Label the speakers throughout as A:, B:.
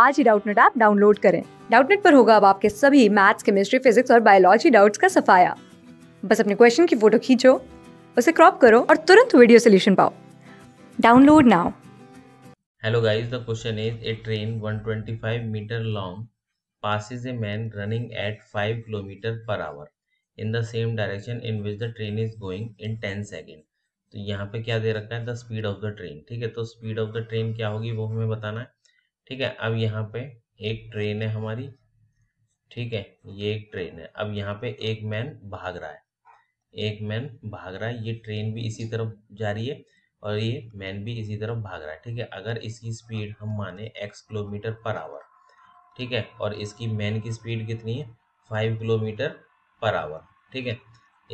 A: आज ही Doubtnut app download करें डाउटनेट पर होगा अब आपके सभी मैथ्स केमिस्ट्री फिजिक्स और बायोलॉजी डाउट्स का सफाया बस अपने क्वेश्चन की फोटो खींचो उसे क्रॉप करो और तुरंत वीडियो सोल्यूशन पाओ download now hello guys the question is a train 125 metre long passes a man running at 5 kilometre per hour in the same direction in which the train is going in 10 second तो यहाँ पे क्या दे रखा है the speed of the train ठीक है तो स्पीड ऑफ द ट्रेन क्या होगी वो हमें बताना है ठीक है अब यहाँ पे एक ट्रेन है हमारी ठीक है ये एक ट्रेन है अब यहाँ पे एक मैन भाग रहा है एक मैन भाग रहा है ये ट्रेन भी इसी तरफ जा रही है और ये मैन भी इसी तरफ भाग रहा है ठीक है अगर इसकी स्पीड हम माने एक्स किलोमीटर पर आवर ठीक है और इसकी मैन की स्पीड कितनी है फाइव किलोमीटर पर आवर ठीक है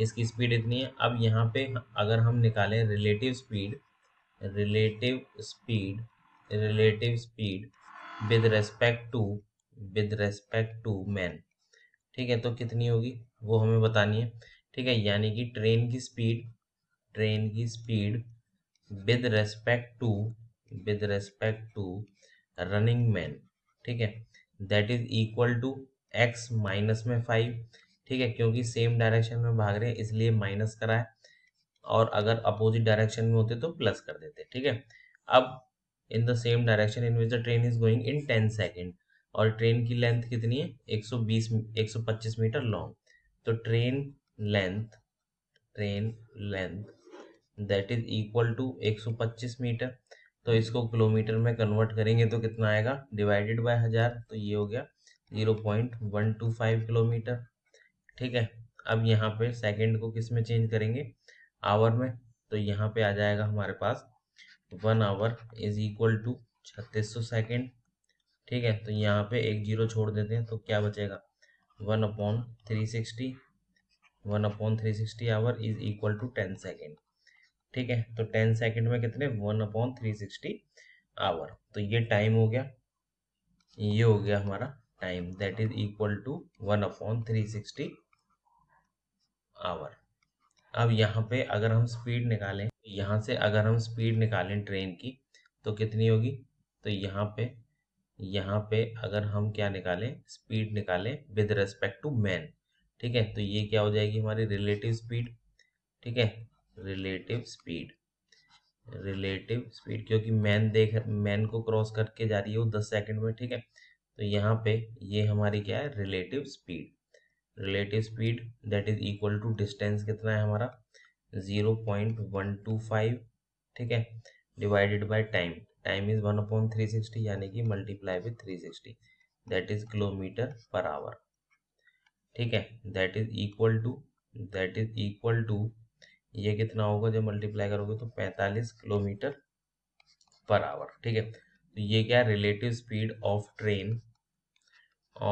A: इसकी स्पीड इतनी है अब यहाँ पे अगर हम निकालें relative speed relative speed relative speed with respect to with respect to man ठीक है तो कितनी होगी वो हमें बतानी है ठीक है यानी कि ट्रेन की स्पीड ट्रेन की speed with respect to with respect to running man ठीक है that is equal to x minus में फाइव ठीक है क्योंकि सेम डायरेक्शन में भाग रहे हैं इसलिए माइनस करा है और अगर अपोजिट डायरेक्शन में होते तो प्लस कर देते ठीक है अब in the same direction in which the train is going in ten second और ट्रेन की लेंथ कितनी है 120 125 मीटर लॉन्ग तो train length train length that is equal to 125 metre तो इसको किलोमीटर में कन्वर्ट करेंगे तो कितना आएगा डिवाइडेड बाय हज़ार तो ये हो गया 0.125 किलोमीटर ठीक है अब यहाँ पे सेकंड को किस में चेंज करेंगे आवर में तो यहाँ पे आ जाएगा हमारे पास one hour is equal to छत्तीस सौ सेकेंड ठीक है तो यहाँ पे एक जीरो छोड़ देते हैं तो क्या बचेगा one upon three sixty one upon three sixty hour is equal to ten second ठीक है तो टेन सेकेंड में कितने one upon three sixty hour तो ये टाइम हो गया ये हो गया हमारा time that is equal to one upon three sixty hour अब यहाँ पे अगर हम स्पीड निकालें यहाँ से अगर हम स्पीड निकालें ट्रेन की तो कितनी होगी तो यहाँ पे यहाँ पे अगर हम क्या निकालें स्पीड निकालें विद रेस्पेक्ट टू मैन ठीक है तो ये क्या हो जाएगी हमारी रिलेटिव स्पीड ठीक है रिलेटिव स्पीड रिलेटिव स्पीड क्योंकि मैन देख मैन को क्रॉस करके जा रही है वो दस सेकेंड में ठीक है तो यहाँ पे ये हमारी क्या है relative speed relative speed that is equal to distance कितना है हमारा zero point one two five ठीक है divided by time time is one upon three sixty यानी कि multiply with three sixty that is kilometre per hour ठीक है that is equal to that is equal to ये कितना होगा जब मल्टीप्लाई करोगे तो पैंतालीस किलोमीटर पर आवर ठीक है तो ये क्या relative speed of train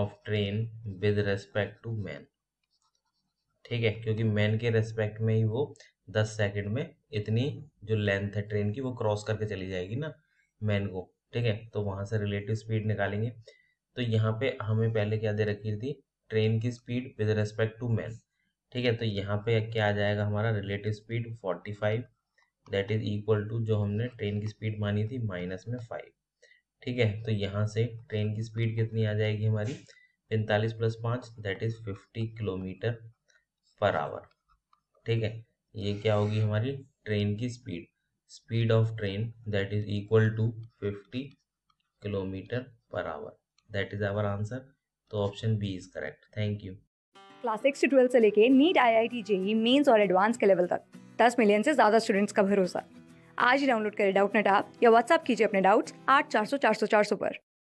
A: of train with respect to man ठीक है क्योंकि मैन के रेस्पेक्ट में ही वो दस सेकंड में इतनी जो लेंथ है ट्रेन की वो क्रॉस करके चली जाएगी ना मैन को ठीक है तो वहाँ से रिलेटिव स्पीड निकालेंगे तो यहाँ पे हमें पहले क्या दे रखी थी ट्रेन की speed with respect to man ठीक है तो यहाँ पे क्या आ जाएगा हमारा relative speed forty five that is equal to जो हमने ट्रेन की स्पीड मानी थी माइनस में फाइव ठीक है तो यहाँ से ट्रेन की स्पीड कितनी आ जाएगी हमारी पैंतालीस प्लस पाँच that is fifty kilometre per hour ठीक है ये क्या होगी हमारी ट्रेन की speed speed of train that is equal to 50 kilometre per hour that is our answer तो option B is correct thank you class six to twelfth से लेके NEET I I T JEE mains और advance के level तक दस million से ज़्यादा students का भरोसा आज ही डाउनलोड करें डाउट नेट आप या व्हाट्सअप कीजिए अपने डाउट्स आठ चार सौ चार सौ चार सौ पर